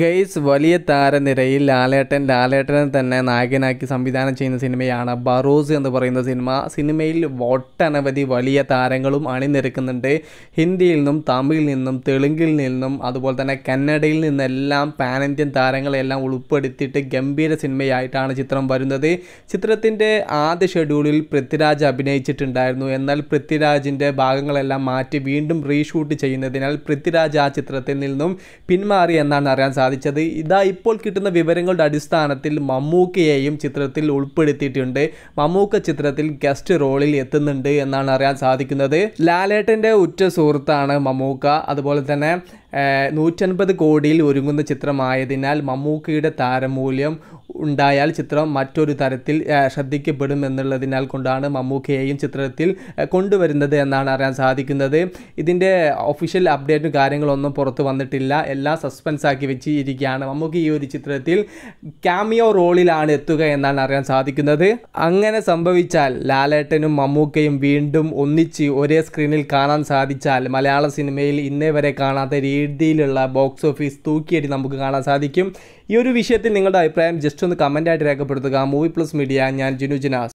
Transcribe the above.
guys വലിയ താരനിരയിൽ ലാലേട്ടൻ ലാലേട്ടനെ തന്നെ നായകനാക്കി സംവിധാനം ചെയ്യുന്ന സിനിമയാണ് ബറോസ് എന്ന് പറയുന്ന സിനിമ സിനിമയിൽ ഒട്ടനവധി വലിയ താരങ്ങളും അണിനിരക്കുന്നുണ്ട് ഹിന്ദിയിൽ നിന്നും തമിഴിൽ നിന്നും തെലുങ്കിൽ നിന്നും അതുപോലെ തന്നെ കന്നഡയിൽ നിന്നെല്ലാം പാൻ ഇന്ത്യൻ താരങ്ങളെല്ലാം ഉൾപ്പെടുത്തിയിട്ട് ഗംഭീര സിനിമയായിട്ടാണ് ചിത്രം വരുന്നത് ചിത്രത്തിൻ്റെ ആദ്യ ഷെഡ്യൂളിൽ പൃഥ്വിരാജ് അഭിനയിച്ചിട്ടുണ്ടായിരുന്നു എന്നാൽ പൃഥ്വിരാജിൻ്റെ ഭാഗങ്ങളെല്ലാം മാറ്റി വീണ്ടും റീഷൂട്ട് ചെയ്യുന്നതിനാൽ പൃഥ്വിരാജ് ആ ചിത്രത്തിൽ നിന്നും പിന്മാറി എന്നാണ് അറിയാൻ സാധിച്ചത് ഇതാ ഇപ്പോൾ കിട്ടുന്ന വിവരങ്ങളുടെ അടിസ്ഥാനത്തിൽ മമ്മൂക്കയെയും ചിത്രത്തിൽ ഉൾപ്പെടുത്തിയിട്ടുണ്ട് മമ്മൂക്ക ചിത്രത്തിൽ ഗസ്റ്റ് റോളിൽ എത്തുന്നുണ്ട് എന്നാണ് അറിയാൻ സാധിക്കുന്നത് ലാലേട്ടൻ്റെ ഉറ്റ സുഹൃത്താണ് മമ്മൂക്ക അതുപോലെ തന്നെ നൂറ്റൻപത് കോടിയിൽ ഒരുങ്ങുന്ന ചിത്രമായതിനാൽ മമ്മൂക്കയുടെ താരമൂല്യം ഉണ്ടായാൽ ചിത്രം മറ്റൊരു തരത്തിൽ ശ്രദ്ധിക്കപ്പെടും എന്നുള്ളതിനാൽ കൊണ്ടാണ് മമ്മൂക്കയെയും ചിത്രത്തിൽ കൊണ്ടുവരുന്നത് എന്നാണ് അറിയാൻ സാധിക്കുന്നത് ഇതിൻ്റെ ഒഫീഷ്യൽ അപ്ഡേറ്റും കാര്യങ്ങളൊന്നും പുറത്തു വന്നിട്ടില്ല എല്ലാം സസ്പെൻസ് ആക്കി വെച്ചിരിക്കുകയാണ് മമ്മൂക്ക ഈ ഒരു ചിത്രത്തിൽ ക്യാമിയോ റോളിലാണ് എത്തുക എന്നാണ് അറിയാൻ സാധിക്കുന്നത് അങ്ങനെ സംഭവിച്ചാൽ ലാലേട്ടനും മമ്മൂക്കയും വീണ്ടും ഒന്നിച്ച് ഒരേ സ്ക്രീനിൽ കാണാൻ സാധിച്ചാൽ മലയാള സിനിമയിൽ ഇന്നേ വരെ കാണാത്ത രീതിയിലുള്ള ബോക്സ് ഓഫീസ് തൂക്കിയടി നമുക്ക് കാണാൻ സാധിക്കും ഈ ഒരു വിഷയത്തിൽ നിങ്ങളുടെ അഭിപ്രായം ജസ്റ്റ് ഇഷ്ടമെന്ന് കമൻ്റായിട്ട് രേഖപ്പെടുത്തുക മൂവി പ്ലസ് മീഡിയ ഞാൻ ജിനു ജിനാസ്